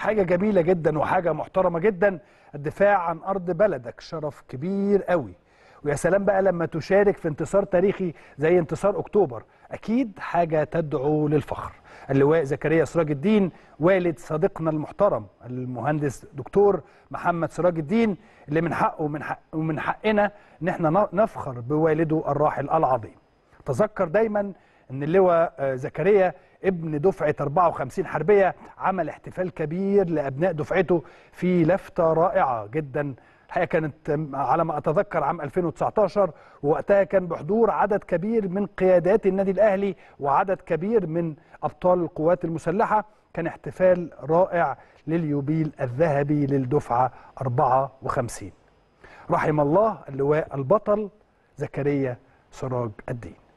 حاجه جميله جدا وحاجه محترمه جدا الدفاع عن ارض بلدك شرف كبير قوي ويا سلام بقى لما تشارك في انتصار تاريخي زي انتصار اكتوبر اكيد حاجه تدعو للفخر اللواء زكريا سراج الدين والد صديقنا المحترم المهندس دكتور محمد سراج الدين اللي من حقه ومن, حق ومن حقنا ان احنا نفخر بوالده الراحل العظيم تذكر دايما ان اللواء آه، زكريا ابن دفعة 54 حربية عمل احتفال كبير لأبناء دفعته في لفتة رائعة جدا الحقيقه كانت على ما اتذكر عام 2019 ووقتها كان بحضور عدد كبير من قيادات النادي الاهلي وعدد كبير من ابطال القوات المسلحه كان احتفال رائع لليوبيل الذهبي للدفعه 54 رحم الله اللواء البطل زكريا سراج الدين